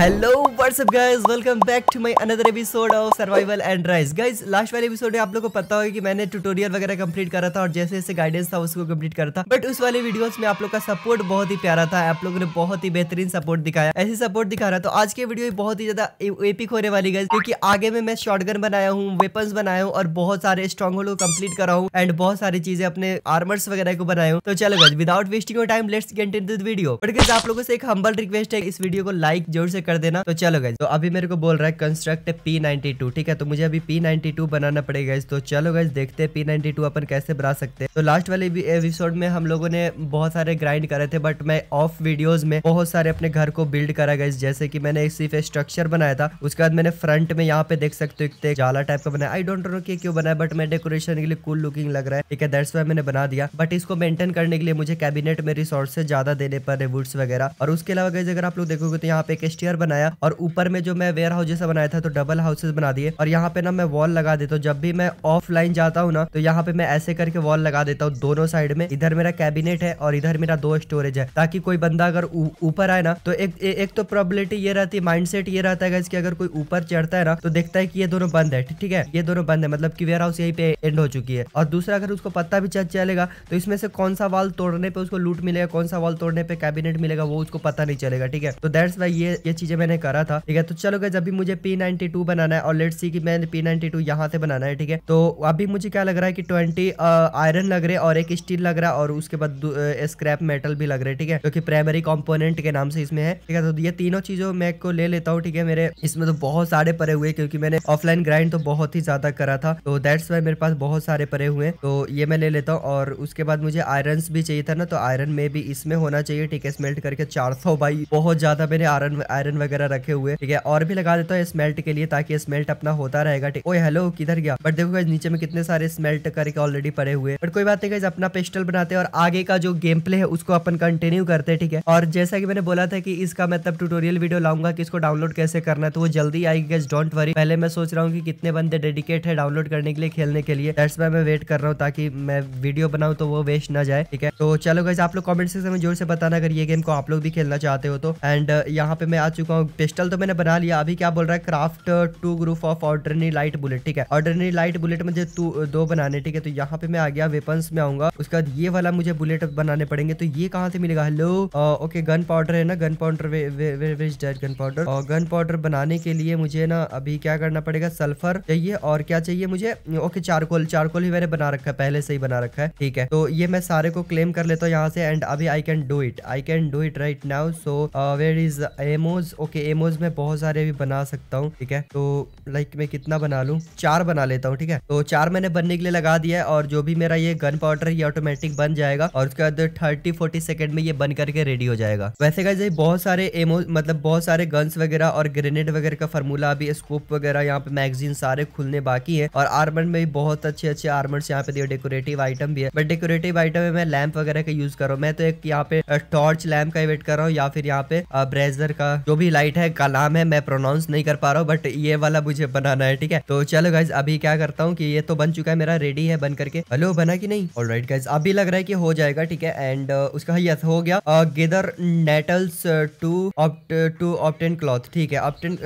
Hello what's up guys welcome back to my another episode of survival and rise guys last वाले episode में आप लोगों को पता होगा कि मैंने ट्यूटोरियल वगैरह कंप्लीट करा था और जैसे जैसे गाइडेंस था उसको कंप्लीट करा था बट उस वाले वीडियोस में आप लोग का सपोर्ट बहुत ही प्यारा था आप लोगों ने बहुत ही बेहतरीन सपोर्ट दिखाया ऐसे सपोर्ट दिखा रहा तो आज की वीडियो बहुत ही ज्यादा एपिक होने वाली गाइज क्योंकि आगे में मैं शॉर्ट बनाया हूँ वेपन बनाया हूँ और बहुत सारे स्ट्रॉन्ग होल्ड को कम्प्लीट करा हूँ एंड बहुत सारी चीजें अपने आर्मर्स वगैरह को बनाया हूँ तो चलो guys without wasting time let's get in video but आप लोगों से एक हम्बल रिक्वेस्ट है इस वीडियो को लाइक जरूर से कर देना तो चलो गई तो अभी मेरे को बोल रहा है कंस्ट्रक्ट पी नाइनटी टू ठीक है तो मुझे अभी पी नाइनटी टू बनाना पड़ेगा तो चलो गई देखते हैं पी अपन कैसे बना सकते हैं तो लास्ट वाले एपिसोड में हम लोगों ने बहुत सारे ग्राइंड करे थे बट मैं ऑफ वीडियोज में बहुत सारे अपने घर को बिल्ड करा गई जैसे की मैंने सिर्फ स्ट्रक्चर बनाया था उसके बाद मैंने फ्रंट में यहाँ पे देख सकते हो जाला टाइप का बनाया आई डोंट नो कि क्यों बनाया बट मैं डेकोरेशन के लिए कूल लुकिंग लग रहा है ठीक है दैट्स वाई मैंने बना दिया बट इसको मेंटेन करने के लिए मुझे कैबिनेट में रिसोर्सेज ज्यादा देने पर वुड्स वगैरह और उसके अलावा गई अगर आप लोग देखोगे तो यहाँ पे एक स्टेयर बनाया और ऊपर में जो मैं वेयर हाउसेस बनाया था तो डबल हाउसेस बना दिए और यहाँ पे ना मैं वॉल लगा देता हूँ जब भी मैं ऑफलाइन जाता हूँ ना तो यहाँ पे मैं ऐसे करके वॉल लगा देता हूँ दोनों साइड में इधर मेरा कैबिनेट है और इधर मेरा दो स्टोरेज है ताकि कोई बंदा अगर ऊपर आए ना तो एक ए, एक तो प्रॉबिलिटी ये रहती है माइंडसेट ये रहता है कि अगर कोई ऊपर चढ़ता है ना तो देखता है कि ये दोनों बंद है ठीक है ये दोनों बंद है मतलब की वेयर हाउस यही पे एंड हो चुकी है और दूसरा अगर उसको पता भी चलेगा तो इसमें से कौन सा वॉल तोड़ने पे उसको लूट मिलेगा कौन सा वॉल तोड़ने पे कैबिनेट मिलेगा वो उसको पता नहीं चलेगा ठीक है तो दैट्स वाई ये ये चीजें मैंने करा था ठीक है तो चलो गए अभी मुझे पी नाइनटी टू बनाना है और लेट सी की मैंने पी नाइनटी टू यहाँ से बनाना है ठीक है तो अभी मुझे क्या लग रहा है कि ट्वेंटी आयरन लग रहे और एक स्टील लग रहा है और उसके बाद स्क्रैप मेटल भी लग रहे ठीक है जो कि प्राइमरी कॉम्पोनेंट के नाम से इसमें है ठीक है तो ये तीनों चीजों मैं को ले लेता हूँ ठीक है मेरे इसमें तो बहुत सारे परे हुए क्योंकि मैंने ऑफलाइन ग्राइंड तो बहुत ही ज्यादा करा था तो दैट्स वाई मेरे पास बहुत सारे परे हुए तो ये मैं ले लेता हूँ और उसके बाद मुझे आयरन भी चाहिए था ना तो आयरन में भी इसमें होना चाहिए ठीक है स्मेल्ट करके चार सौ भाई बहुत ज्यादा मैंने आयरन आयरन आयरन वगैरह रखे हुए ठीक है और भी लगा देता हूँ स्मेल्ट के लिए ताकि स्मेल्ट अपना होता रहेगा ठीक ओ हेलो किधर गया बट देखो गाइज नीचे में कितने सारे स्मेल्ट करके ऑलरेडी पड़े हुए बट कोई बात नहीं गाइज अपना पिस्टल बनाते हैं और आगे का जो गेम प्ले है उसको अपन कंटिन्यू करते हैं ठीक है और जैसा कि मैंने बोला था कि इसका मैं तब ट्यूटोरियल वीडियो लाऊंगा कि इसको डाउनलोड कैसे करना है तो वो जल्दी आएगी गाइज डोंट वरी पहले मैं सोच रहा हूँ कि कितने बंदे डेडिकेट है डाउनलोड करने के लिए खेलने के लिए दैट्स मैं वेट कर रहा हूँ ताकि मैं वीडियो बनाऊ तो वो वेस्ट ना जाए ठीक है तो चलो गाइज आप लोग कॉमेंट सेक्शन में जोर से बताना अगर ये गेम को आप लोग भी खेलना चाहते हो तो एंड यहाँ पे मैं आज चुका हूँ पिस्टल तो मैंने बना लिया अभी क्या बोल रहा है craft two group of ordinary light bullet ठीक है ऑर्डरनी लाइट बुलेट मुझे दो बनाने ठीक है तो यहाँ पे मैं आ गया वेपन्स में आऊंगा उसके बाद ये वाला मुझे बुलेट बनाने पड़ेंगे तो ये कहाँ से मिलेगा हेलो ओके गन पाउडर है ना गन पाउडर गन पाउडर और गन पाउडर बनाने के लिए मुझे ना अभी क्या करना पड़ेगा सल्फर चाहिए और क्या चाहिए मुझे ओके चारकोल चारकोल ही मैंने बना रखा है पहले से ही बना रखा है ठीक है तो ये मैं सारे को क्लेम कर लेता हूँ यहाँ से एंड अभी I can do it I can do it right now so where is emotes emotes okay emotes में बहुत सारे भी बना सकता हूँ ठीक है तो लाइक मैं कितना बना लू चार बना लेता हूँ ठीक है तो चार मैंने बनने के लिए लगा दिया है और जो भी मेरा ये गन पाउडर ये ऑटोमेटिक बन जाएगा और उसके बाद थर्टी फोर्टी सेकंड में ये बन करके रेडी हो जाएगा वैसे का बहुत सारे एमो मतलब बहुत सारे गन्स वगैरह और ग्रेनेड वगैरह का फॉर्मूला अभी स्कोप वगैरह यहाँ पे मैगजीन सारे खुलने बाकी है और आर्मर में भी बहुत अच्छे अच्छे आर्मर्स यहाँ पे दिए डेकोरेटिव आइटम भी है बट डेकोरेटिव आइटम में लैम्प लैंप वगैरह का यूज कर रहा हूँ मैं तो एक यहाँ पे टॉर्च लैम्प का वेट कर रहा हूँ या फिर यहाँ पे ब्रेजर का जो भी लाइट है का नाम है मैं प्रोनाउंस नहीं कर पा रहा हूँ बट ये वाला मुझे बनाना है ठीक है तो चलो गाइज अभी क्या करता हूँ कि ये तो बन चुका है मेरा रेडी है बन करके हेलो बना की नहीं ऑल राइट गाइज अभी लग रहा है कि हो जाएगा ठीक है एंड uh, उसका यस हो गया gather nettles to opt to obtain cloth ठीक है ऑप्टेन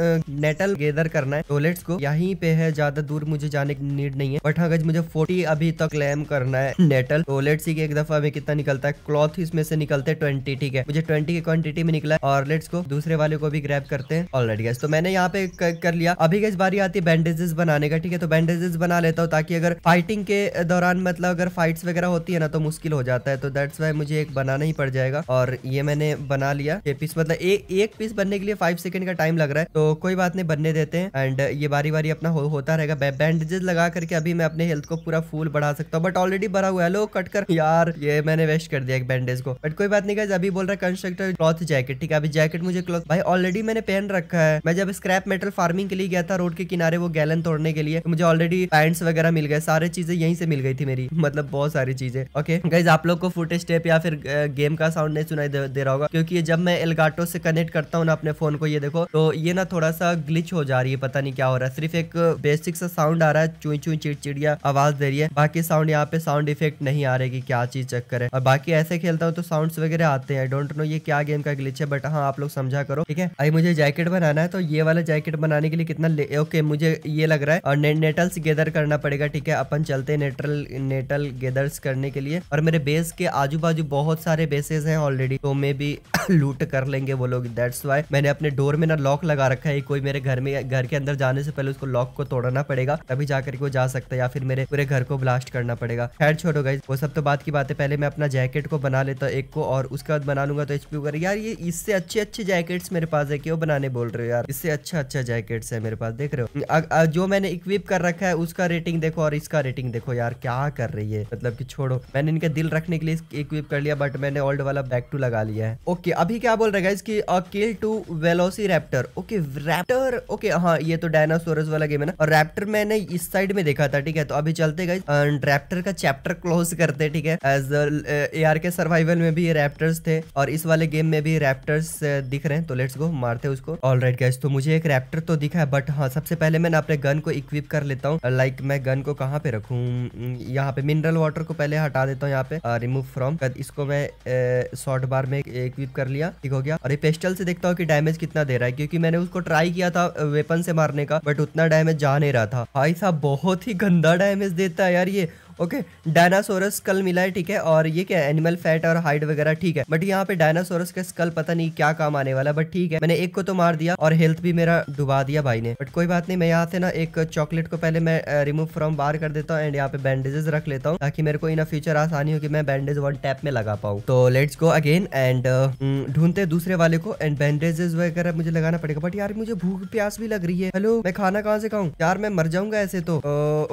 नेटल गेदर करना है टोलेट्स को यही पे है ज्यादा दूर मुझे जाने की नीड नहीं है बट हाँ गज मुझे फोर्टी अभी तक क्लेम करना है नेटल तो लेट्स सी एक दफा में कितना निकलता है क्लॉथ इसमें से निकलते हैं ट्वेंटी ठीक है मुझे ट्वेंटी की क्वांटिटी में निकला है और लेट्स को दूसरे वाले को को भी ग्रैप करते हैं ऑलरेडी गैस तो मैंने यहाँ पे कर लिया अभी गैस बारी आती है बैंडेजेस बनाने का ठीक है तो बैंडेजेस बना लेता हूँ ताकि अगर फाइटिंग के दौरान मतलब अगर फाइट्स वगैरह होती है ना तो मुश्किल हो जाता है तो दैट्स वाई मुझे एक बनाना ही पड़ जाएगा और ये मैंने बना लिया ये पीस मतलब ए, एक पीस बनने के लिए फाइव सेकंड का टाइम लग रहा है तो कोई बात नहीं बनने देते हैं एंड ये बारी बारी अपना हो, होता रहेगा बैंडेजेस लगा करके अभी मैं अपने हेल्थ को पूरा फुल बढ़ा सकता हूँ बट ऑलरेडी भरा हुआ है लो कट कर यार ये मैंने वेस्ट कर दिया एक बैंडेज को बट कोई बात नहीं गैस अभी बोल रहा है कंस्ट्रक्टर क्लॉथ जैकेट ठीक है अभी जैकेट मुझे क्लॉथ भाई ऑलरेडी मैंने पहन रखा है मैं जब स्क्रैप मेटल फार्मिंग के लिए गया था रोड के किनारे वो गैलन तोड़ने के लिए तो मुझे ऑलरेडी पैंट्स वगैरह मिल गए सारे चीजें यहीं से मिल गई थी मेरी मतलब बहुत सारी चीजें ओके गाइज आप लोग को फुट स्टेप या फिर गेम का साउंड नहीं सुनाई दे, रहा होगा क्योंकि जब मैं एलगाटो से कनेक्ट करता हूँ ना अपने फोन को ये देखो तो ये ना थोड़ा सा ग्लिच हो जा रही है पता नहीं क्या हो रहा है सिर्फ एक बेसिक सा साउंड आ रहा है चुई चुई चिड़चिड़िया आवाज दे रही है बाकी साउंड यहाँ पे साउंड इफेक्ट नहीं आ रहेगी क्या चीज चक्कर है और बाकी ऐसे खेलता हूँ तो साउंड्स वगैरह आते हैं डोंट नो ये क्या गेम का ग्लिच है बट हाँ आप लोग समझा करो ठीक है है अभी मुझे जैकेट बनाना है तो ये वाला जैकेट बनाने के लिए कितना ओके मुझे ये लग रहा है और ने, नेटल्स गेदर करना पड़ेगा ठीक है अपन चलते नेटल नेटल गेदर्स करने के लिए और मेरे बेस के आजू बाजू बहुत सारे बेसेस हैं ऑलरेडी तो मे भी लूट कर लेंगे वो लोग दैट्स वाई मैंने अपने डोर में ना लॉक लगा रखा है कोई मेरे घर में घर के अंदर जाने से पहले उसको लॉक को तोड़ना पड़ेगा तभी जाकर वो जा सकता है या फिर मेरे पूरे घर को ब्लास्ट करना पड़ेगा खैर छोड़ो गई वो सब तो बात की बात है पहले मैं अपना जैकेट को बना लेता एक को और उसके बाद बना लूंगा तो एचपी यार ये इससे अच्छे अच्छे जैकेट्स मेरे मेरे पास है क्यों बनाने बोल रहे हो यार इससे अच्छा अच्छा जैकेट्स है मेरे पास देख रहे हो जो मैंने इक्विप कर रखा है उसका रेटिंग देखो और इसका रेटिंग देखो यार क्या कर रही है मतलब की छोड़ो मैंने इनका दिल रखने के लिए इक्विप कर लिया बट मैंने ओल्ड वाला बैक टू लगा लिया है ओके अभी क्या बोल रहेगा इसकी अकेल two velociraptor okay raptor okay हाँ ये तो डायनासोरस वाला गेम है ना और रैप्टर मैंने इस साइड में देखा था ठीक है तो अभी चलते गए रैप्टर का चैप्टर क्लोज करते ठीक है as A R K survival में भी रैप्टर्स थे और इस वाले गेम में भी रैप्टर्स दिख रहे हैं तो लेट्स लेट्स को मारते उसको ऑल राइट गैस तो मुझे एक रैप्टर तो दिखा है बट हाँ सबसे पहले मैं अपने गन को इक्विप कर लेता हूँ लाइक मैं गन को कहाँ पे रखू यहाँ पे मिनरल वाटर को पहले हटा देता हूँ यहाँ पे रिमूव uh, फ्रॉम इसको मैं शॉर्ट uh, बार में इक्विप कर लिया ठीक हो गया और ये पेस्टल से देखता हूँ कि डैमेज कितना दे रहा है क्योंकि मैंने उसको ट्राई किया था वेपन uh, से मारने का बट उतना डैमेज जा नहीं रहा था भाई साहब बहुत ही गंदा डैमेज देता है यार ये ओके डायनासोरस स्कल मिला है ठीक है और ये क्या एनिमल फैट और हाइट वगैरह ठीक है बट यहाँ पे डायनासोरस के स्कल पता नहीं क्या काम आने वाला बट ठीक है मैंने एक को तो मार दिया और हेल्थ भी मेरा डुबा दिया भाई ने बट कोई बात नहीं मैं यहाँ से ना एक चॉकलेट को पहले मैं रिमूव uh, फ्रॉम बाहर कर देता हूँ एंड यहाँ पे बैंडेजेस रख लेता हूँ ताकि मेरे को इन फ्यूचर आसानी हो कि मैं बैंडेज वन टैप में लगा पाऊँ तो लेट्स गो अगेन एंड ढूंढते दूसरे वाले को एंड बैंडेजेस वगैरह मुझे लगाना पड़ेगा बट यार मुझे भूख प्यास भी लग रही है हेलो मैं खाना कहाँ से खाऊ यार मैं मर जाऊंगा ऐसे तो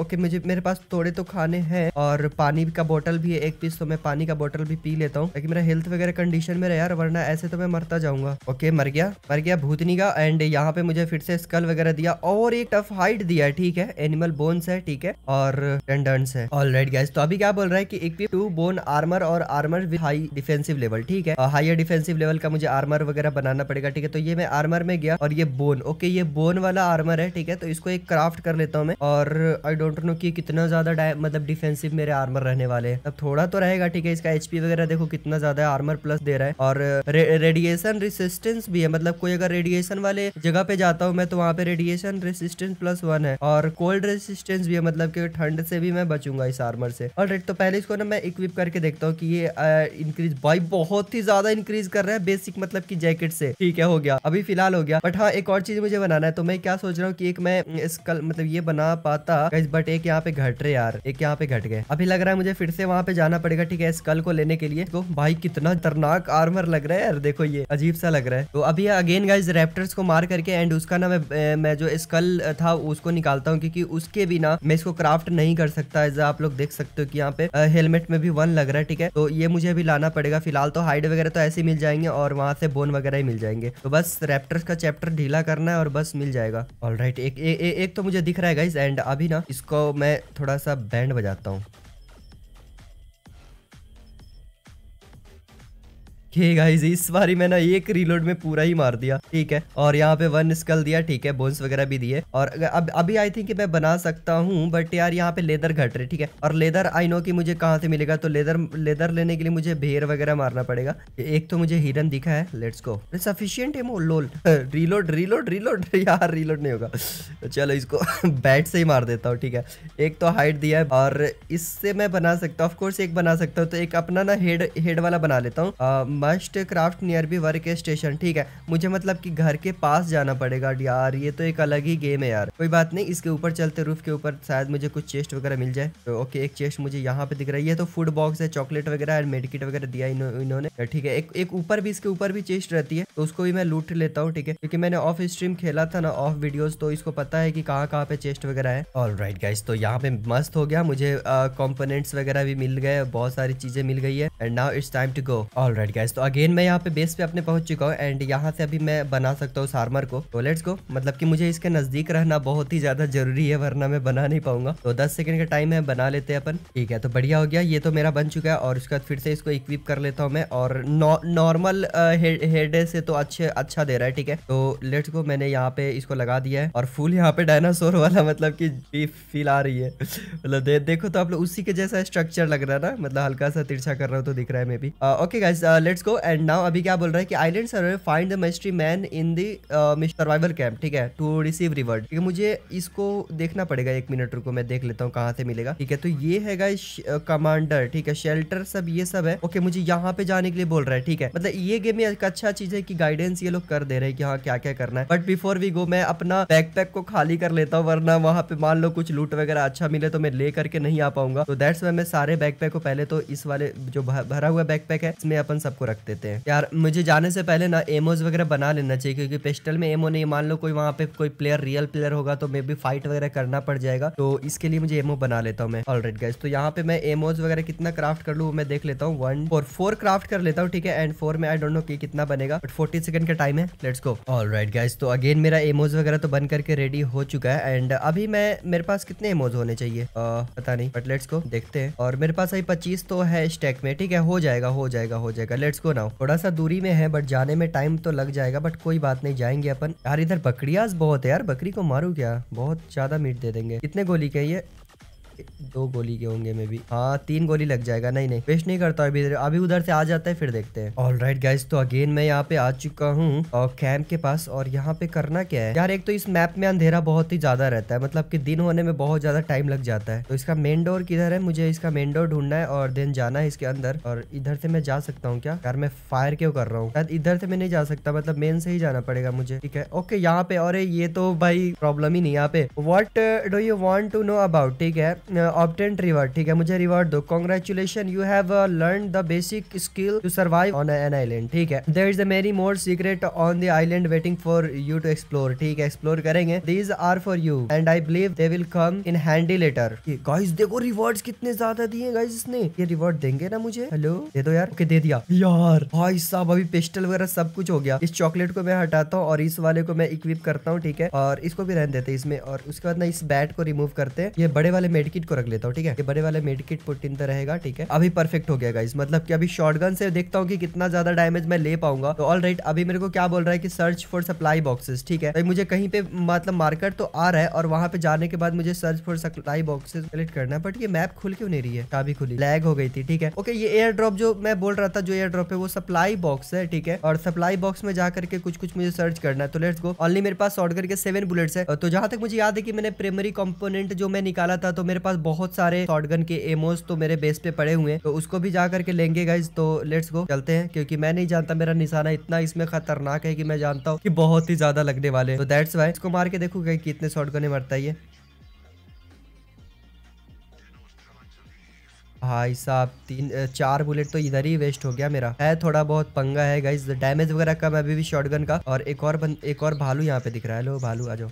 ओके uh, मुझे मेरे पास थोड़े तो खाने हैं है और पानी का बोतल भी है एक पीस तो मैं पानी का बोतल भी पी लेता हूँ ताकि मेरा हेल्थ वगैरह कंडीशन में रहे यार वरना ऐसे तो मैं मरता जाऊंगा ओके मर गया मर गया भूतनी का एंड यहाँ पे मुझे फिर से स्कल वगैरह दिया और एक टफ हाइट दिया है ठीक है एनिमल बोन्स है ठीक है और टेंडर्स है ऑल राइट गैस तो अभी क्या बोल रहा है की इक्विप टू बोन आर्मर और armour with high defensive level ठीक है हाईर डिफेंसिव लेवल का मुझे आर्मर वगैरह बनाना पड़ेगा ठीक है तो ये मैं आर्मर में गया और ये बोन ओके ये बोन वाला आर्मर है ठीक है तो इसको एक क्राफ्ट कर लेता हूँ मैं और आई डोंट नो कि कितना ज्यादा मतलब डिफेंसिव मेरे आर्मर रहने वाले हैं अब थोड़ा तो रहेगा ठीक है इसका एचपी वगैरह देखो कितना ज्यादा आर्मर प्लस दे रहा है और रेडिएशन रेसिस्टेंस भी है मतलब कोई अगर रेडिएशन वाले जगह पे जाता हूँ मैं तो वहाँ पे रेडिएशन रेसिस्टेंस प्लस वन है और कोल्ड रेसिस्टेंस भी है मतलब की ठंड से भी मैं बचूंगा इस आर्मर से और तो पहले इसको ना मैं इक्विप करके देखता हूँ की ये इंक्रीज भाई बहुत ही ज्यादा इंक्रीज कर रहा है बेसिक मतलब की जैकेट से ठीक है हो गया अभी फिलहाल हो गया बट हाँ एक और चीज मुझे बनाना है तो मैं क्या सोच रहा हूँ की एक मैं कल मतलब ये बना पाता बट एक यहाँ पे घट रहे यार एक यहाँ पे कट गए अभी लग रहा है मुझे फिर से वहाँ पे जाना पड़ेगा ठीक है स्कल को लेने के लिए तो भाई कितना खतरनाक आर्मर लग रहा है यार देखो ये अजीब सा लग रहा है तो अभी अगेन गाइज रेप्टर्स को मार करके एंड उसका ना मैं मैं जो स्कल था उसको निकालता हूँ क्योंकि उसके बिना मैं इसको क्राफ्ट नहीं कर सकता एज आप लोग देख सकते हो कि यहाँ पे हेलमेट में भी वन लग रहा है ठीक है तो ये मुझे अभी लाना पड़ेगा फिलहाल तो हाइड वगैरह तो ऐसे मिल जाएंगे और वहाँ से बोन वगैरह ही मिल जाएंगे तो बस रेप्टर्स का चैप्टर ढीला करना है और बस मिल जाएगा ऑल राइट एक, एक, एक तो मुझे दिख रहा है गाइज एंड अभी ना इसको मैं थोड़ा सा बैंड बजाता 等。हे गाइस इस बारी मैंने एक रिलोड में पूरा ही मार दिया ठीक है और यहाँ पे वन स्कल दिया ठीक है बोन्स वगैरह भी दिए और अब अभी आई थिंक मैं बना सकता हूँ बट यार यहाँ पे लेदर घट रहे ठीक है और लेदर आई नो कि मुझे कहाँ से मिलेगा तो लेदर लेदर लेने के लिए मुझे भेड़ वगैरह मारना पड़ेगा एक तो मुझे हिरन दिखा है लेट्स को सफिशियंट है रिलोड रिलोड रिलोड यार रिलोड नहीं होगा चलो इसको बैट से ही मार देता हूँ ठीक है एक तो हाइट दिया है और इससे मैं बना सकता हूँ ऑफकोर्स एक बना सकता हूँ तो एक अपना ना हेड हेड वाला बना लेता हूँ must craft near be workstation ठीक है मुझे मतलब कि घर के पास जाना पड़ेगा यार ये तो एक अलग ही गेम है यार कोई बात नहीं इसके ऊपर चलते रूफ के ऊपर शायद मुझे कुछ चेस्ट वगैरह मिल जाए तो ओके एक चेस्ट मुझे यहाँ पे दिख रहा है ये तो फूड बॉक्स है चॉकलेट वगैरह एंड मेडिकिट वगैरह दिया इन्होंने तो ठीक है एक ऊपर भी इसके ऊपर भी चेस्ट रहती है तो उसको भी मैं लूट लेता हूँ ठीक है क्योंकि मैंने ऑफ स्ट्रीम खेला था ना ऑफ वीडियोज तो इसको पता है की कहाँ कहाँ पे चेस्ट वगैरह है ऑल राइट गाइस तो यहाँ पे मस्त हो गया मुझे कॉम्पोनेंट्स वगैरह भी मिल गए बहुत सारी चीजें मिल गई है and now it's time to go all right guys तो अगेन मैं यहाँ पे बेस पे अपने पहुंच चुका हूँ एंड यहाँ से अभी मैं बना सकता हूँ सार्मर को तो लेट्स गो मतलब कि मुझे इसके नजदीक रहना बहुत ही ज्यादा जरूरी है वरना मैं बना नहीं पाऊंगा तो दस सेकंड का टाइम है बना लेते हैं अपन ठीक है तो बढ़िया हो गया ये तो मेरा बन चुका है और उसके बाद फिर से इसको इक्विप कर लेता हूँ मैं और नॉर्मल हेड से तो अच्छे अच्छा दे रहा है ठीक है तो लेट्स गो मैंने यहाँ पे इसको लगा दिया है और फुल यहाँ पे डायनासोर वाला मतलब की फील आ रही है मतलब देखो तो आप लोग उसी के जैसा स्ट्रक्चर लग रहा है ना मतलब हल्का सा तिरछा कर रहा हूँ तो तो दिख रहा है maybe okay guys let's go and now अभी क्या बोल रहा है कि island sir find the mystery man in the survival camp ठीक है टू रिसीव रिवर्ड ठीक है मुझे इसको देखना पड़ेगा एक मिनट रुको मैं देख लेता हूँ कहाँ से मिलेगा ठीक है तो ये है गाइज कमांडर uh, ठीक है शेल्टर सब ये सब है ओके मुझे यहाँ पे जाने के लिए बोल रहा है ठीक है मतलब ये गेम में एक अच्छा चीज है कि गाइडेंस ये लोग कर दे रहे हैं कि हाँ क्या क्या करना है बट बिफोर वी गो मैं अपना बैकपैक को खाली कर लेता हूँ वरना वहाँ पे मान लो कुछ लूट वगैरह अच्छा मिले तो मैं ले करके नहीं आ पाऊंगा तो दैट्स वाई मैं सारे बैकपैक को पहले तो इस वाले जो भरा हुआ बैकपैक है इसमें अपन सबको रख देते हैं यार मुझे जाने से पहले ना एमोज वगैरह बना लेना चाहिए क्योंकि पेस्टल में एमो नहीं मान लो कोई वहाँ पे कोई प्लेयर रियल प्लेयर होगा तो मे बी फाइट वगैरह करना पड़ जाएगा तो इसके लिए मुझे एमो बना लेता हूँ मैं ऑलरेड गैस तो यहाँ पे मैं एमोज वगैरह कितना क्राफ्ट कर लू मैं देख लेता हूँ वन और फोर क्राफ्ट कर लेता हूँ ठीक है एंड फोर में आई डोंट नो कि कितना बनेगा बट फोर्टी सेकंड का टाइम है let's go all right guys तो अगेन मेरा एमोज वगैरह तो बन करके रेडी हो चुका है एंड अभी मैं मेरे पास कितने एमोज होने चाहिए आ, पता नहीं बट लेट्स गो देखते हैं और मेरे पास अभी पच्चीस तो है स्टैक में ठीक है ठीक है हो जाएगा हो जाएगा हो जाएगा लेट्स गो नाउ थोड़ा सा दूरी में है बट जाने में टाइम तो लग जाएगा बट कोई बात नहीं जाएंगे अपन यार इधर बकरियाज बहुत है यार बकरी को मारू क्या बहुत ज्यादा मीट दे देंगे कितने गोली के ये दो गोली के होंगे मे भी हाँ तीन गोली लग जाएगा नहीं नहीं वेस्ट नहीं करता अभी अभी उधर से आ जाता है फिर देखते हैं ऑल राइट गाइज तो अगेन मैं यहाँ पे आ चुका हूँ और कैंप के पास और यहाँ पे करना क्या है यार एक तो इस मैप में अंधेरा बहुत ही ज्यादा रहता है मतलब की दिन होने में बहुत ज्यादा टाइम लग जाता है तो इसका मेन डोर किधर है मुझे इसका मेन डोर ढूंढना है और देन जाना है इसके अंदर और इधर से मैं जा सकता हूँ क्या यार मैं फायर क्यों कर रहा हूँ शायद इधर से मैं नहीं जा सकता मतलब मेन से ही जाना पड़ेगा मुझे ठीक है ओके यहाँ पे और ये तो भाई प्रॉब्लम ही नहीं यहाँ पे what do you want to know about ठीक है ऑप्टेंट uh, रिवार्ड ठीक है मुझे रिवार्ड दो congratulation you have learn the basic skill to survive on an island ठीक है there is a many more secret on the island waiting for you to explore ठीक है एक्सप्लोर करेंगे these are for you and I believe they will come in handy later guys देखो reward कितने ज्यादा दिए guys इसने ये reward देंगे ना मुझे हेलो दे दो यार ओके दे दिया यार भाई साहब अभी पिस्टल वगैरह सब कुछ हो गया इस चॉकलेट को मैं हटाता हूँ और इस वाले को मैं इक्विप करता हूँ ठीक है और इसको भी रहने देते इसमें और उसके बाद ना इस बैट को रिमूव करते ये बड़े वाले मेड किट को रख लेता हूँ ठीक है बड़े वाले मेड किट पुटिन रहेगा ठीक है अभी परफेक्ट हो गया गाइज मतलब की अभी शॉर्ट से देखता हूँ की कितना ज्यादा डैमेज मैं ले पाऊंगा तो ऑल अभी मेरे को क्या बोल रहा है की सर्च फॉर सप्लाई बॉक्सेस ठीक है मुझे कहीं पे मतलब मार्केट तो आ रहा है और वहाँ पे जाने के बाद मुझे search for supply boxes collect करना है बट ये मैप खुल क्यों नहीं रही है काफी खुली लैग हो गई थी ठीक है ओके ये एयर ड्रॉप जो मैं बोल रहा था जो एयर ड्रॉप है वो सप्लाई बॉक्स है ठीक है और सप्लाई बॉक्स में जा करके कुछ कुछ मुझे सर्च करना है तो लेट्स गो ऑनली मेरे पास शॉर्ट करके सेवन बुलेट्स है तो जहाँ तक मुझे याद है कि मैंने प्राइमरी कॉम्पोनेंट जो मैं निकाला था तो मेरे पास बहुत सारे शॉटगन के एमोज तो मेरे बेस पे पड़े हुए हैं तो उसको भी जा करके लेंगे गाइज तो लेट्स गो चलते हैं क्योंकि मैं नहीं जानता मेरा निशाना इतना इसमें खतरनाक है कि मैं जानता हूँ कि बहुत ही ज्यादा लगने वाले तो दैट्स वाई इसको मार के देखूंगा कितने गने मरता है भाई साहब तीन चार बुलेट तो इधर ही वेस्ट हो गया मेरा है थोड़ा बहुत पंगा है गाइज डैमेज वगैरह कम अभी भी शॉटगन का और एक और बन, एक और भालू यहाँ पे दिख रहा है लो भालू आ जाओ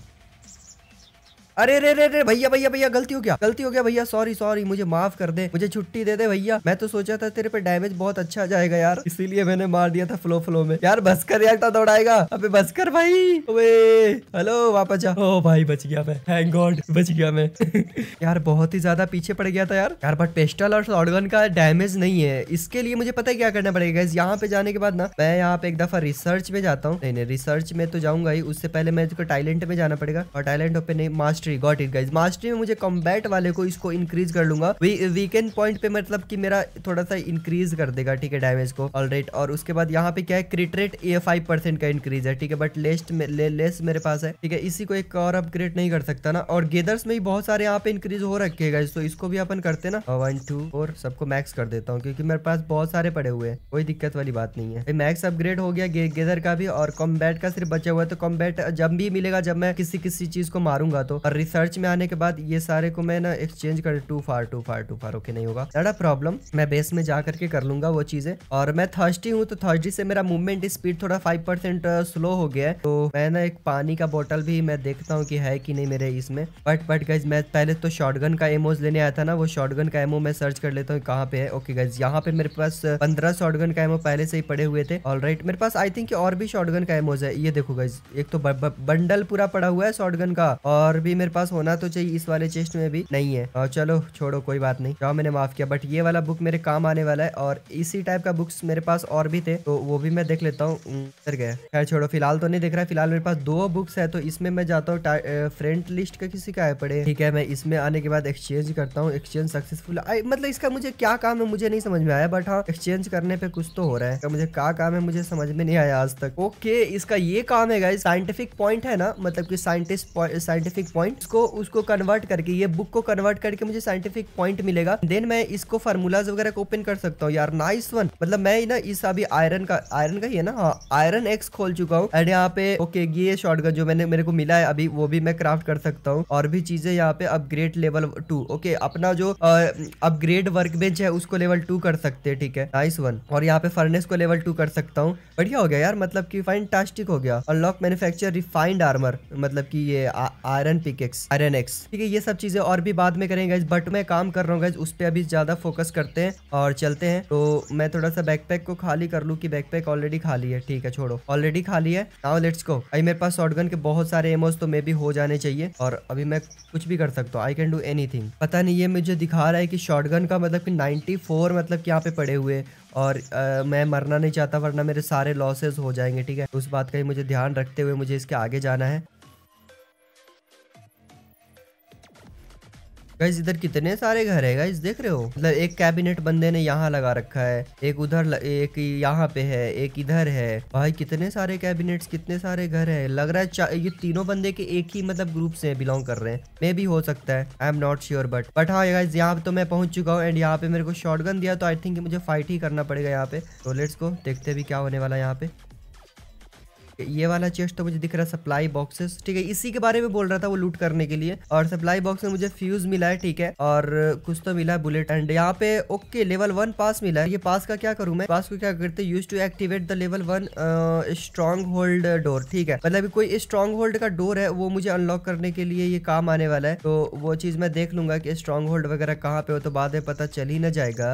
अरे रे रे रे भैया भैया भैया गलती हो गया गलती हो गया भैया सॉरी सॉरी मुझे माफ कर दे मुझे छुट्टी दे दे भैया मैं तो सोचा था तेरे पे डैमेज बहुत अच्छा जाएगा यार इसीलिए मैंने मार दिया था फ्लो फ्लो में यार बसकर यार तो दौड़ाएगा अबे बसकर भाई हेलो वापस जा ओ भाई बच गया मैं थैंक गॉड बच गया मैं यार बहुत ही ज्यादा पीछे पड़ गया था यार यार बट पेस्टल और शॉटगन का डैमेज नहीं है इसके लिए मुझे पता है क्या करना पड़ेगा यहाँ पे जाने के बाद ना मैं यहाँ पे एक दफा रिसर्च में जाता हूँ नहीं नहीं रिसर्च में तो जाऊंगा ही उससे पहले मैं टाइलेंट में जाना पड़ेगा और टाइलेंट पे नहीं master mastery got it guys mastery में मुझे कॉम्बैट वाले को इसको इंक्रीज कर लूंगा वीकेंड पॉइंट पे मतलब कि मेरा थोड़ा सा इंक्रीज कर देगा ठीक है डैमेज को ऑल राइट और उसके बाद यहाँ पे क्या है क्रिटरेट ए फाइव परसेंट का इंक्रीज है ठीक है बट लेस्ट में ले, लेस मेरे पास है ठीक है इसी को एक और अपग्रेड नहीं कर सकता ना और गेदर्स में भी बहुत सारे यहाँ पे इंक्रीज हो रखे है गाइज तो इसको भी अपन करते ना वन टू और सबको मैक्स कर देता हूँ क्योंकि मेरे पास बहुत सारे पड़े हुए हैं कोई दिक्कत वाली बात नहीं है मैक्स अपग्रेड हो गया गे, गेदर का भी और कॉम्बैट का सिर्फ बचा हुआ है तो कॉम्बैट जब भी मिलेगा जब मैं किसी किसी चीज को मारूंगा तो रिसर्च में आने के बाद ये सारे को मैं ना एक्सचेंज कर two for two for two for okay नहीं होगा ज़्यादा प्रॉब्लम मैं बेस में जा करके कर लूंगा वो चीज़ें और मैं थर्स्टी हूँ तो थर्स्टी से मेरा मूवमेंट स्पीड थोड़ा फाइव परसेंट स्लो हो गया है तो मैं ना एक पानी का बॉटल भी मैं देखता हूँ कि है कि नहीं मेरे इसमें बट बट गाइज मैं पहले तो शॉर्ट का एमोज लेने आया था ना वो शॉर्ट का एमो मैं सर्च कर लेता हूँ कहाँ पे है ओके गाइज यहाँ पे मेरे पास uh, पंद्रह शॉर्ट का एमो पहले से ही पड़े हुए थे ऑल right, मेरे पास आई थिंक और भी शॉर्ट का एमोज है ये देखो गाइज एक तो बंडल पूरा पड़ा हुआ है शॉर्ट का और भी मेरे पास होना तो चाहिए इस वाले चेस्ट में भी नहीं है और चलो छोड़ो कोई बात नहीं जाओ मैंने माफ किया बट ये वाला बुक मेरे काम आने वाला है और इसी टाइप का बुक्स मेरे पास और भी थे तो वो भी मैं देख लेता हूँ उधर गया खैर छोड़ो फिलहाल तो नहीं देख रहा फिलहाल मेरे पास दो बुक्स है तो इसमें मैं जाता हूँ फ्रेंड लिस्ट का किसी का है पड़े ठीक है मैं इसमें आने के बाद एक्सचेंज करता हूँ एक्सचेंज सक्सेसफुल मतलब इसका मुझे क्या काम है मुझे नहीं समझ में आया बट हाँ एक्सचेंज करने पे कुछ तो हो रहा है मुझे क्या काम है मुझे समझ में नहीं आया आज तक ओके इसका ये काम है साइंटिफिक पॉइंट है ना मतलब की साइंटिस्ट साइंटिफिक पॉइंट पॉइंट उसको उसको कन्वर्ट करके ये बुक को कन्वर्ट करके मुझे साइंटिफिक पॉइंट मिलेगा देन मैं इसको फार्मूलाज वगैरह को ओपन कर सकता हूँ यार नाइस वन मतलब मैं ना इस अभी आयरन का आयरन का ही है ना हाँ आयरन एक्स खोल चुका हूँ एंड यहाँ पे ओके ये शॉर्ट जो मैंने मेरे को मिला है अभी वो भी मैं क्राफ्ट कर सकता हूँ और भी चीजें यहाँ पे अपग्रेड लेवल टू ओके अपना जो अपग्रेड वर्क बेंच है उसको लेवल टू कर सकते हैं ठीक है नाइस वन और यहाँ पे फर्नेस को लेवल टू कर सकता हूँ बढ़िया हो गया यार मतलब की टास्टिक हो गया अनलॉक मैन्युफैक्चर रिफाइंड आर्मर मतलब की ये iron pickaxe iron axe ठीक है ये सब चीजें और भी बाद में करेंगे बट मैं काम कर रहा हूँ उस पर अभी ज्यादा फोकस करते हैं और चलते हैं तो मैं थोड़ा सा बैकपैक को खाली कर लू की बैकपैक ऑलरेडी खाली है ठीक है छोड़ो ऑलरेडी खाली है नाउ लेट्स को अभी मेरे पास शॉर्ट के बहुत सारे एमोज तो मे भी हो जाने चाहिए और अभी मैं कुछ भी कर सकता हूँ आई कैन डू एनी पता नहीं ये मुझे दिखा रहा है कि शॉर्ट का मतलब कि नाइनटी मतलब यहाँ पे पड़े हुए और आ, मैं मरना नहीं चाहता वरना मेरे सारे लॉसेस हो जाएंगे ठीक है उस बात का ही मुझे ध्यान रखते हुए मुझे इसके आगे जाना है गाइज इधर कितने सारे घर है गाइज देख रहे हो मतलब एक कैबिनेट बंदे ने यहाँ लगा रखा है एक उधर ल... एक यहाँ पे है एक इधर है भाई कितने सारे कैबिनेट्स कितने सारे घर है लग रहा है ये तीनों बंदे के एक ही मतलब ग्रुप से बिलोंग कर रहे हैं मे भी हो सकता है I am not sure but but हाँ गाइज यहाँ पे तो मैं पहुंच चुका हूँ एंड यहाँ पे मेरे को शॉर्ट दिया तो आई थिंक मुझे फाइट ही करना पड़ेगा यहाँ पे टॉयलेट्स को देखते भी क्या होने वाला है यहाँ पे ये वाला चेस्ट तो मुझे दिख रहा है सप्लाई बॉक्सेस ठीक है इसी के बारे में बोल रहा था वो लूट करने के लिए और सप्लाई बॉक्स में मुझे फ्यूज मिला है ठीक है और कुछ तो मिला है बुलेट एंड यहाँ पे ओके लेवल वन पास मिला है ये पास का क्या करूँ मैं पास को क्या करते use to activate the level one stronghold door ठीक है मतलब कोई स्ट्रॉन्ग होल्ड का डोर है वो मुझे अनलॉक करने के लिए ये काम आने वाला है तो वो चीज मैं देख लूंगा की स्ट्रॉन्ग होल्ड वगैरह कहाँ पे हो तो बाद में पता चल ही ना जाएगा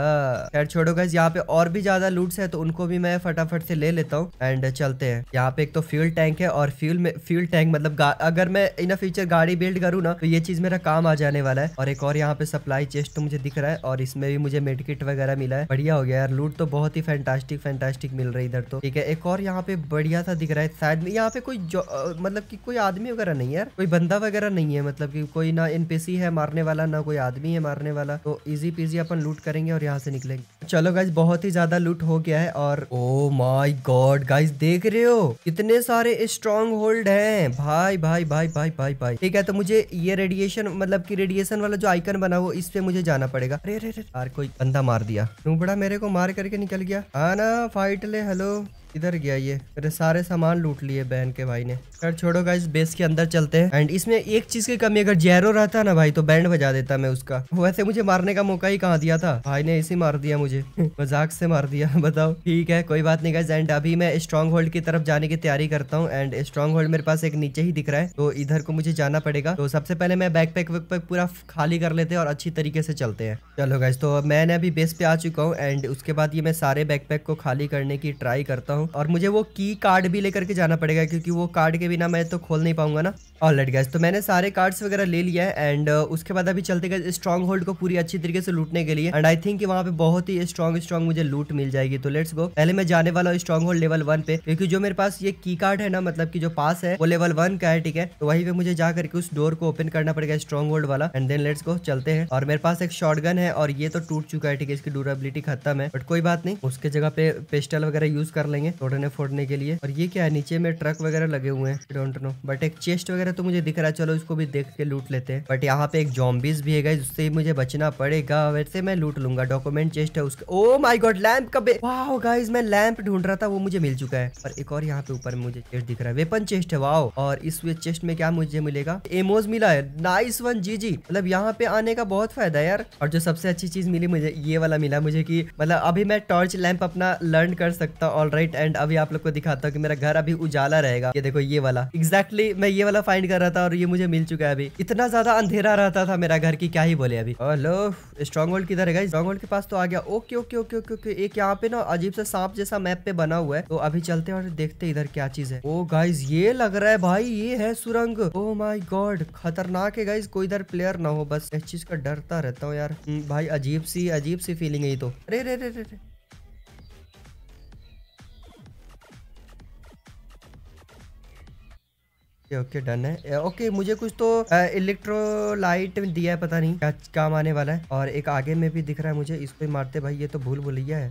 खैर यहाँ पे और भी ज्यादा लूट्स है तो उनको भी मैं फटाफट से ले लेता हूँ एंड चलते हैं यहाँ पे एक तो तो फ्यूल टैंक है और फ्यूल में फ्यूल टैंक मतलब अगर मैं इन फ्यूचर गाड़ी बिल्ड करूँ ना तो ये चीज़ मेरा काम आ जाने वाला है और एक और यहाँ पे सप्लाई चेस्ट तो मुझे दिख रहा है और इसमें भी मुझे मेडिकिट वगैरह मिला है बढ़िया हो गया यार लूट तो बहुत ही फैंटास्टिक फैंटास्टिक मिल रही इधर तो ठीक है एक और यहाँ पे बढ़िया था दिख रहा है शायद में यहाँ पे कोई मतलब की कोई आदमी वगैरह नहीं है यार कोई बंदा वगैरह नहीं है मतलब की कोई ना एन है मारने वाला ना कोई आदमी है मारने वाला तो इजी पीजी अपन लूट करेंगे और यहाँ से निकलेंगे चलो गाइज बहुत ही ज्यादा लूट हो गया है और ओ माई गॉड गाइज देख रहे हो कितने इतने सारे स्ट्रॉन्ग होल्ड है भाई भाई भाई भाई भाई भाई ठीक है तो मुझे ये रेडिएशन मतलब की रेडिएशन वाला जो आइकन बना हुआ इस पे मुझे जाना पड़ेगा अरे अरे यार कोई बंदा मार दिया तू बड़ा मेरे को मार करके निकल गया आना फाइट ले हेलो इधर गया ये मेरे सारे सामान लूट लिए बहन के भाई ने खैर छोड़ो गाइस बेस के अंदर चलते हैं एंड इसमें एक चीज की कमी अगर जेरो रहता ना भाई तो बैंड बजा देता मैं उसका वैसे मुझे मारने का मौका ही कहाँ दिया था भाई ने इसी मार दिया मुझे मजाक से मार दिया बताओ ठीक है कोई बात नहीं गाइस एंड अभी मैं स्ट्रॉन्ग होल्ड की तरफ जाने की तैयारी करता हूँ एंड स्ट्रॉन्ग होल्ड मेरे पास एक नीचे ही दिख रहा है तो इधर को मुझे जाना पड़ेगा तो सबसे पहले मैं बैक पैक पैक पूरा खाली कर लेते हैं और अच्छी तरीके से चलते हैं चलो गाइस तो मैंने अभी बेस पे आ चुका हूँ एंड उसके बाद ये मैं सारे पैक को खाली करने की ट्राई करता हूँ और मुझे वो की कार्ड भी लेकर के जाना पड़ेगा क्योंकि वो कार्ड के के बिना मैं तो खोल नहीं पाऊंगा ना ऑल राइट गैस तो मैंने सारे कार्ड्स वगैरह ले लिया है एंड उसके बाद अभी चलते गए स्ट्रॉन्ग होल्ड को पूरी अच्छी तरीके से लूटने के लिए एंड आई थिंक वहाँ पे बहुत ही स्ट्रॉन्ग स्ट्रॉन्ग मुझे लूट मिल जाएगी तो लेट्स गो पहले मैं जाने वाला हूँ स्ट्रॉन्ग होल्ड लेवल वन पे क्योंकि जो मेरे पास ये की कार्ड है ना मतलब की जो पास है वो लेवल वन का है ठीक है तो वही पे मुझे जा करके उस डोर को ओपन करना पड़ेगा स्ट्रॉन्ग होल्ड वाला एंड देन लेट्स गो चलते हैं और मेरे पास एक शॉर्ट है और ये तो टूट चुका है ठीक है इसकी ड्यूरेबिलिटी खत्म है बट कोई बात नहीं उसके जगह पे पेस्टल वगैरह यूज कर लेंगे तोड़ने फोड़ने के लिए और ये क्या है नीचे में ट्रक वगैरह लगे हुए हैं आई डोंट नो बट एक चेस्ट वगैरह तो मुझे दिख रहा है चलो इसको भी देख के लूट लेते हैं बट यहाँ पे एक जॉम्बिस भी है उससे मुझे बचना पड़ेगा वैसे मैं लूट लूंगा डॉक्यूमेंट चेस्ट है उसके ओ माई गॉड लैम्प कब वाह गाइज मैं लैम्प ढूंढ रहा था वो मुझे मिल चुका है और एक और यहाँ पे ऊपर मुझे चेस्ट दिख रहा है वेपन चेस्ट है वाओ और इस चेस्ट में क्या मुझे मिलेगा एमोज मिला है नाइस वन जी जी मतलब यहाँ पे आने का बहुत फायदा है यार और जो सबसे अच्छी चीज मिली मुझे ये वाला मिला मुझे कि मतलब अभी मैं टॉर्च लैंप अपना लर्न कर सकता हूँ ऑल राइट एंड अभी आप लोग को दिखाता हूँ कि मेरा घर अभी उजाला रहेगा ये देखो ये वाला एग्जैक्टली exactly, मैं ये वाला फाइंड कर रहा था और ये मुझे मिल चुका है अभी इतना ज्यादा अंधेरा रहता था मेरा घर की क्या ही बोले अभी हेलो स्ट्रॉन्ग होल्ड किधर है स्ट्रॉन्ग होल्ड के पास तो आ गया okay okay okay okay okay एक यहाँ पे ना अजीब सा सांप जैसा मैप पे बना हुआ है तो अभी चलते हैं और देखते इधर क्या चीज है ओ oh गाइज ये लग रहा है भाई ये है सुरंग ओ माई गॉड खतरनाक है गाइज कोई इधर प्लेयर ना हो बस इस चीज का डरता रहता हूँ यार हम्म, भाई अजीब सी अजीब सी फीलिंग है ये तो अरे रे रे, रे। ओके ओके डन है ओके eh, मुझे कुछ तो इलेक्ट्रोलाइट eh, दिया है पता नहीं क्या काम आने वाला है और एक आगे में भी दिख रहा है मुझे इसको मारते भाई ये तो भूल भूलिया है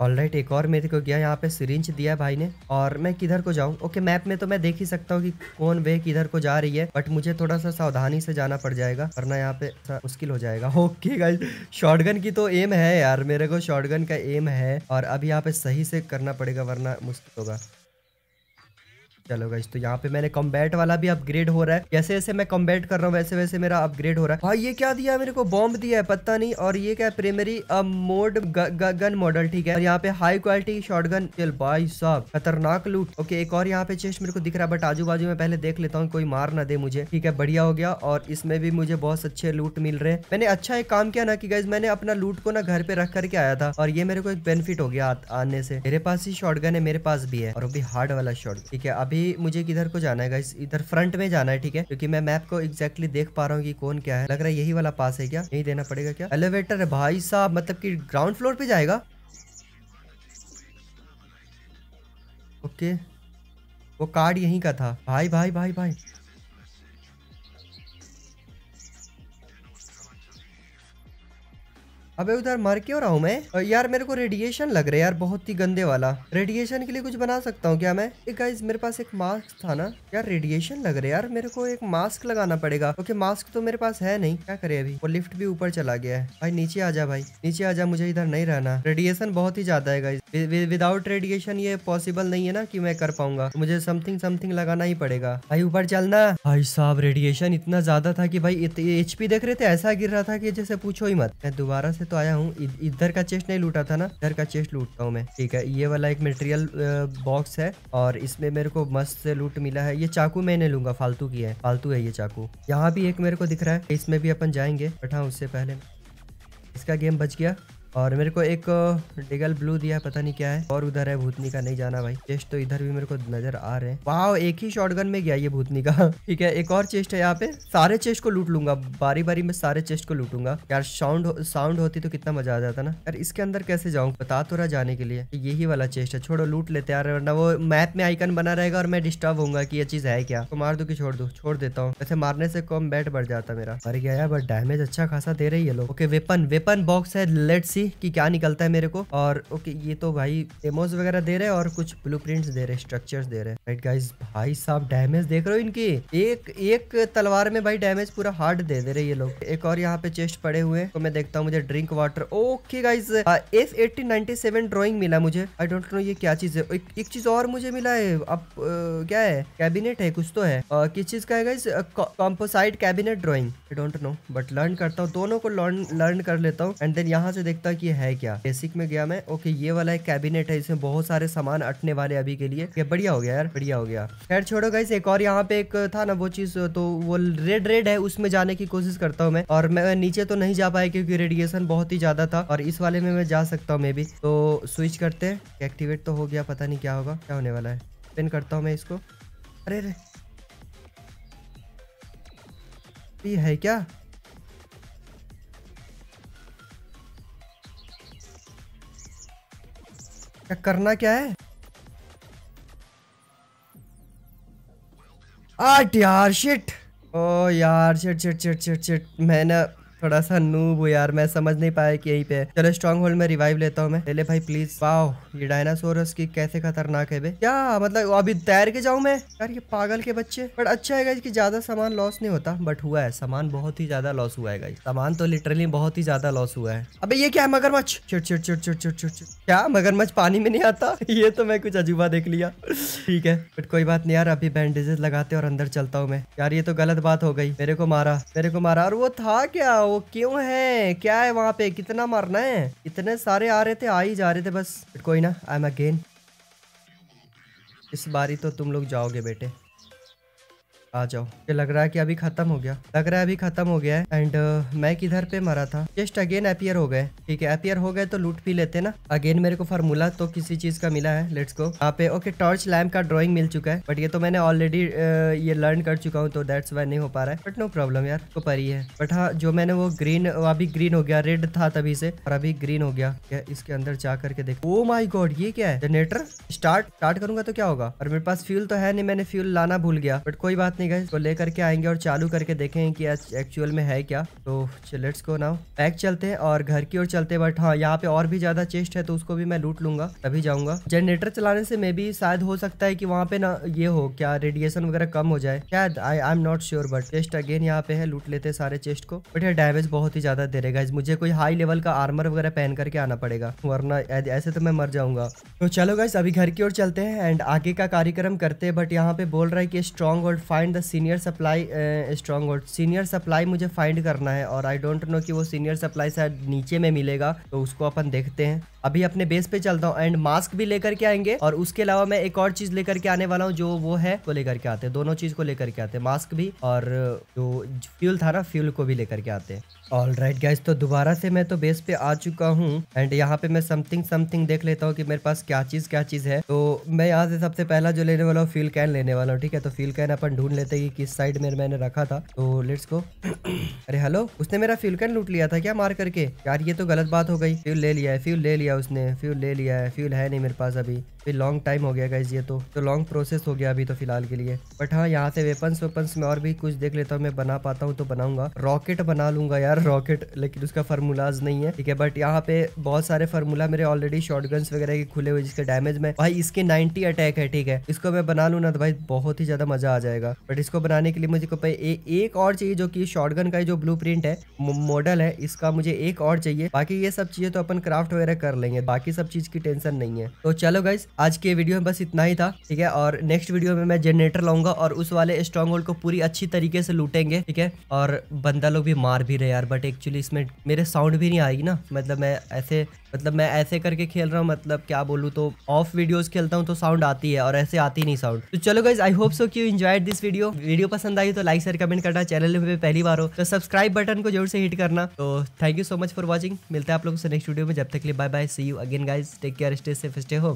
ऑलराइट right, एक और मेरे को गया यहाँ पे सिरिंच दिया भाई ने और मैं किधर को जाऊँ ओके मैप में तो मैं देख ही सकता हूँ कि कौन वे किधर को जा रही है बट मुझे थोड़ा सा सावधानी से जाना पड़ जाएगा वरना यहाँ पे मुश्किल हो जाएगा ओके गाइस शॉटगन की तो एम है यार मेरे को शॉटगन का एम है और अब यहाँ पे सही से करना पड़ेगा वरना मुश्किल होगा चलो गाइस तो यहाँ पे मैंने कॉम्बैट वाला भी अपग्रेड हो रहा है जैसे जैसे मैं कॉम्बैट कर रहा हूँ वैसे वैसे मेरा अपग्रेड हो रहा है भाई ये क्या दिया मेरे को बॉम्ब दिया है पता नहीं और ये क्या प्राइमरी मोड गन मॉडल ठीक है और यहाँ पे हाई क्वालिटी शॉर्ट गन चल भाई साहब खतरनाक लूट ओके एक और यहाँ पे चेस्ट मेरे को दिख रहा है बट आजू बाजू में पहले देख लेता हूँ कोई मार ना दे मुझे ठीक है बढ़िया हो गया और इसमें भी मुझे बहुत अच्छे लूट मिल रहे हैं मैंने अच्छा एक काम किया ना कि गाइज मैंने अपना लूट को ना घर पे रख करके आया था और ये मेरे को एक बेनिफिट हो गया आने से मेरे पास ही शॉर्ट है मेरे पास भी है और वो भी हार्ड वाला शॉर्ट ठीक है अभी अभी मुझे किधर को जाना है इधर फ्रंट में जाना है ठीक है क्योंकि मैं मैप को एग्जैक्टली देख पा रहा हूँ की कौन क्या है लग रहा है यही वाला पास है क्या यही देना पड़ेगा क्या एलिवेटर है भाई साहब मतलब की ग्राउंड फ्लोर पे जाएगा ओके वो कार्ड यहीं का था भाई भाई भाई, भाई। अबे उधर मर क्यों रहा हूँ मैं यार मेरे को रेडिएशन लग रहा है यार बहुत ही गंदे वाला रेडिएशन के लिए कुछ बना सकता हूँ क्या मैं एक गाइज मेरे पास एक मास्क था ना यार रेडिएशन लग रहा है यार मेरे को एक मास्क लगाना पड़ेगा ओके तो मास्क तो मेरे पास है नहीं क्या करे अभी वो लिफ्ट भी ऊपर चला गया है भाई नीचे आ जा भाई नीचे आ जा मुझे इधर नहीं रहना रेडिएशन बहुत ही ज्यादा है गाइज विदाउट रेडिएशन ये पॉसिबल नहीं है ना कि मैं कर पाऊंगा तो मुझे समथिंग समथिंग लगाना ही पड़ेगा भाई ऊपर चलना भाई साहब रेडिएशन इतना ज्यादा था कि भाई एचपी देख रहे थे ऐसा गिर रहा था कि जैसे पूछो ही मत मैं दोबारा से से तो आया हूँ इधर का चेस्ट नहीं लूटा था ना इधर का चेस्ट लूटता हूँ मैं ठीक है ये वाला एक मेटेरियल बॉक्स है और इसमें मेरे को मस्त से लूट मिला है ये चाकू मैं नहीं लूंगा फालतू की है फालतू है ये चाकू यहाँ भी एक मेरे को दिख रहा है इसमें भी अपन जाएंगे बैठा हाँ, उससे पहले इसका गेम बच गया और मेरे को एक डिगल ब्लू दिया पता नहीं क्या है और उधर है भूतनी का नहीं जाना भाई चेस्ट तो इधर भी मेरे को नजर आ रहे हैं वहाँ एक ही शॉटगन में गया ये भूतनी का ठीक है एक और चेस्ट है यहाँ पे सारे चेस्ट को लूट लूंगा बारी बारी में सारे चेस्ट को लूटूंगा यार साउंड साउंड होती तो कितना मजा आ जाता ना यार इसके अंदर कैसे जाऊँ बता तो रहा जाने के लिए यही वाला चेस्ट है छोड़ो लूट लेते यार वरना वो मैप में आइकन बना रहेगा और मैं डिस्टर्ब होऊंगा की ये चीज है क्या तो मार दू की छोड़ दू छोड़ देता हूँ वैसे मारने से कम बैट बढ़ जाता मेरा मर गया यार बट डैमेज अच्छा खासा दे रही है लोग ओके वेपन वेपन बॉक्स है लेट सी थी कि क्या निकलता है मेरे को और ओके ये तो भाई डेमोज वगैरह दे रहे हैं और कुछ ब्लू दे रहे हैं स्ट्रक्चर्स दे रहे हैं राइट गाइज भाई साहब डैमेज देख रहे हो इनकी एक एक तलवार में भाई डैमेज पूरा हार्ड दे दे रहे ये लोग एक और यहाँ पे चेस्ट पड़े हुए तो मैं देखता हूँ मुझे drink water okay guys S eighty ninety seven drawing मिला मुझे आई डोंट नो ये क्या चीज है एक, एक चीज और मुझे मिला है अब क्या है कैबिनेट है कुछ तो है आ, किस चीज का है guys composite cabinet drawing I don't know but learn करता हूँ दोनों को लर्न लर्न कर लेता हूँ एंड देन यहाँ से देखता पता कि है क्या बेसिक में गया मैं ओके ये वाला एक कैबिनेट है इसमें बहुत सारे सामान अटने वाले अभी के लिए बढ़िया हो गया यार बढ़िया हो गया खैर छोड़ो गाइस एक और यहाँ पे एक था ना वो चीज तो वो रेड रेड है उसमें जाने की कोशिश करता हूँ मैं और मैं नीचे तो नहीं जा पाया क्योंकि रेडिएशन बहुत ही ज्यादा था और इस वाले में मैं जा सकता हूँ मे भी तो स्विच करते हैं एक्टिवेट तो हो गया पता नहीं क्या होगा क्या होने वाला है पिन करता हूँ मैं इसको अरे अरे है क्या करना क्या है आठ यार शिट ओ यार shit shit shit shit shit मैंने थोड़ा सा नूब हूँ यार मैं समझ नहीं पाया कि यहीं पे चलो स्ट्रॉन्ग होल्ड में रिवाइव लेता हूँ मैं पहले भाई प्लीज पाओ ये डायनासोरस की कैसे खतरनाक है भाई क्या मतलब अभी तैर के जाऊँ मैं यार ये पागल के बच्चे बट अच्छा है कि ज्यादा सामान लॉस नहीं होता बट हुआ है सामान बहुत ही ज्यादा लॉस हुआ है सामान तो लिटरली बहुत ही ज्यादा लॉस हुआ है अभी ये क्या है मगरमच्छ चिट चिट चिट चिट चिट चिट क्या मगरमच्छ पानी में नहीं आता ये तो मैं कुछ अजूबा देख लिया ठीक है बट कोई बात नहीं यार अभी बैंडेजेस लगाते और अंदर चलता हूँ मैं यार ये तो गलत बात हो गई मेरे को मारा मेरे को मारा और वो था क्या वो क्यों है क्या है वहाँ पे कितना मारना है इतने सारे आ रहे थे आ ही जा रहे थे बस कोई ना आई एम अगेन इस बारी तो तुम लोग जाओगे बेटे आ जाओ ये लग रहा है कि अभी खत्म हो गया लग रहा है अभी खत्म हो गया है एंड uh, मैं किधर पे मरा था जस्ट अगेन अपियर हो गए ठीक है अपियर हो गए तो लूट भी लेते ना अगेन मेरे को फार्मूला तो किसी चीज का मिला है लेट्स गो यहाँ पे ओके टॉर्च लैम्प का ड्रॉइंग मिल चुका है बट ये तो मैंने ऑलरेडी uh, ये लर्न कर चुका हूँ तो दैट्स वाई नहीं हो पा रहा है बट नो प्रॉब्लम यार तो परी है बट हाँ जो मैंने वो ग्रीन अभी ग्रीन हो गया रेड था तभी से और अभी ग्रीन हो गया क्या इसके अंदर जा करके देख ओ माई गॉड ये क्या है जनरेटर स्टार्ट स्टार्ट करूंगा तो क्या होगा और मेरे पास फ्यूल तो है नहीं मैंने फ्यूल लाना भूल गया बट कोई बात नहीं नहीं गए इसको लेकर के आएंगे और चालू करके देखेंगे कि एक्चुअल में है क्या तो चलेट्स को ना बैक चलते हैं और घर की ओर चलते बट हाँ यहाँ पे और भी ज्यादा चेस्ट है तो उसको भी मैं लूट लूंगा तभी जाऊंगा जनरेटर चलाने से मे भी शायद हो सकता है कि वहाँ पे ना ये हो क्या रेडिएशन वगैरह कम हो जाए शायद I I am not sure but chest again यहाँ पे है लूट लेते सारे चेस्ट को बट यह डैमेज बहुत ही ज्यादा दे रहेगा मुझे कोई हाई लेवल का आर्मर वगैरह पहन करके आना पड़ेगा वरना ऐसे तो मैं मर जाऊंगा तो चलो गाइज अभी घर की ओर चलते हैं एंड आगे का कार्यक्रम करते हैं बट यहाँ पे बोल रहा है कि stronghold find the senior supply stronghold senior supply मुझे फाइंड करना है और आई डोंट नो कि वो सीनियर सप्लाई शायद नीचे में मिलेगा तो उसको अपन देखते हैं अभी अपने बेस पे चलता हूँ एंड मास्क भी लेकर के आएंगे और उसके अलावा मैं एक और चीज लेकर के आने वाला हूँ जो वो है वो लेकर के आते हैं दोनों चीज को लेकर के आते हैं मास्क भी और जो फ्यूल था ना फ्यूल को भी लेकर के आते हैं ऑल राइट गाइज तो दोबारा से मैं तो बेस पे आ चुका हूँ एंड यहाँ पे मैं समथिंग समथिंग देख लेता हूँ कि मेरे पास क्या चीज़ क्या चीज़ है तो मैं यहाँ से सबसे पहला जो लेने वाला हूँ फ्यूल कैन लेने वाला हूँ ठीक है तो फ्यूल कैन अपन ढूंढ लेते कि किस साइड में मैंने रखा था तो लेट्स को अरे हेलो उसने मेरा फ्यूल कैन लूट लिया था क्या मार करके यार ये तो गलत बात हो गई फ्यूल ले लिया है फ्यूल ले लिया उसने फ्यूल ले लिया है फ्यूल है नहीं मेरे पास अभी भी लॉन्ग टाइम हो गया गाइज ये तो तो लॉन्ग प्रोसेस हो गया अभी तो फिलहाल के लिए बट हाँ यहाँ से वेपन्स वेपन्स में और भी कुछ देख लेता हूँ मैं बना पाता हूँ तो बनाऊंगा रॉकेट बना लूंगा यार रॉकेट लेकिन उसका फार्मूलाज नहीं है ठीक है बट यहाँ पे बहुत सारे फार्मूला मेरे ऑलरेडी शॉर्ट वगैरह के खुले हुए जिसके डैमेज में भाई इसके नाइनटी अटैक है ठीक है इसको मैं बना लू ना तो भाई बहुत ही ज्यादा मजा आ जाएगा बट इसको बनाने के लिए मुझे को ए, एक और चाहिए जो की शॉर्ट का जो ब्लू है मॉडल है इसका मुझे एक और चाहिए बाकी ये सब चीजें तो अपन क्राफ्ट वगैरह कर लेंगे बाकी सब चीज की टेंशन नहीं है तो चलो गाइज आज के वीडियो में बस इतना ही था ठीक है और नेक्स्ट वीडियो में मैं जनरेटर लाऊंगा और उस वाले स्ट्रॉन्ग होल्ड को पूरी अच्छी तरीके से लूटेंगे ठीक है और बंदा लोग भी मार भी रहे यार बट एक्चुअली इसमें मेरे साउंड भी नहीं आएगी ना मतलब मैं ऐसे मतलब मैं ऐसे करके खेल रहा हूँ मतलब क्या बोलूँ तो ऑफ वीडियोज खेलता हूँ तो साउंड आती है और ऐसे आती नहीं साउंड तो चलो guys I hope so Q you this video video पसंद आई तो लाइक शेयर कमेंट करना चैनल में पहली बार हो तो सब्सक्राइब बटन को जरूर से हिट करना तो thank you so much for watching मिलते हैं आप लोगों से नेक्स्ट वीडियो में जब तक लिए bye bye see you again guys take care stay safe stay हो